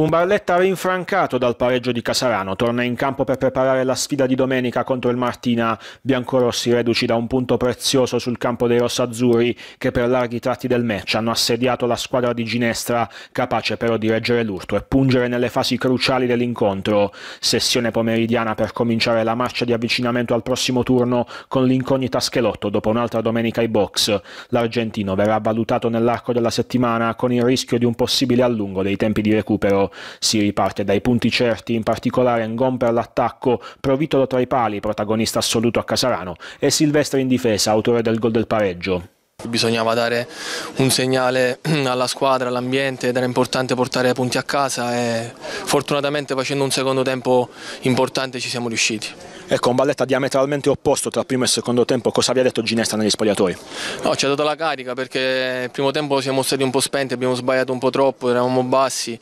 Un Barletta rinfrancato dal pareggio di Casarano torna in campo per preparare la sfida di domenica contro il Martina. Biancorossi reduci da un punto prezioso sul campo dei rossazzurri che per larghi tratti del match hanno assediato la squadra di Ginestra, capace però di reggere l'urto e pungere nelle fasi cruciali dell'incontro. Sessione pomeridiana per cominciare la marcia di avvicinamento al prossimo turno con l'incognita Schelotto dopo un'altra domenica ai box. L'argentino verrà valutato nell'arco della settimana con il rischio di un possibile allungo dei tempi di recupero. Si riparte dai punti certi, in particolare Ngon per l'attacco, Provitolo tra i pali, protagonista assoluto a Casarano, e Silvestri in difesa, autore del gol del pareggio. Bisognava dare un segnale alla squadra, all'ambiente ed era importante portare punti a casa e fortunatamente facendo un secondo tempo importante ci siamo riusciti. Ecco, un balletta diametralmente opposto tra primo e secondo tempo, cosa vi ha detto Ginestra negli spogliatoi? No, ci ha dato la carica perché il primo tempo siamo stati un po' spenti, abbiamo sbagliato un po' troppo, eravamo bassi,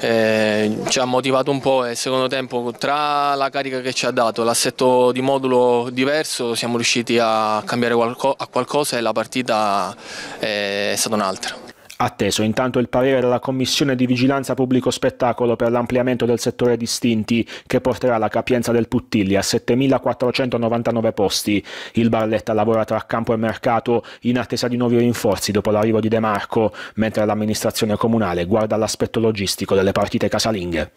eh, ci ha motivato un po' e il secondo tempo tra la carica che ci ha dato, l'assetto di modulo diverso, siamo riusciti a cambiare qualco a qualcosa e la partita eh, è stata un'altra. Atteso intanto il parere della Commissione di Vigilanza Pubblico Spettacolo per l'ampliamento del settore distinti che porterà la capienza del Puttilli a 7.499 posti. Il Barletta lavora tra campo e mercato in attesa di nuovi rinforzi dopo l'arrivo di De Marco, mentre l'amministrazione comunale guarda l'aspetto logistico delle partite casalinghe.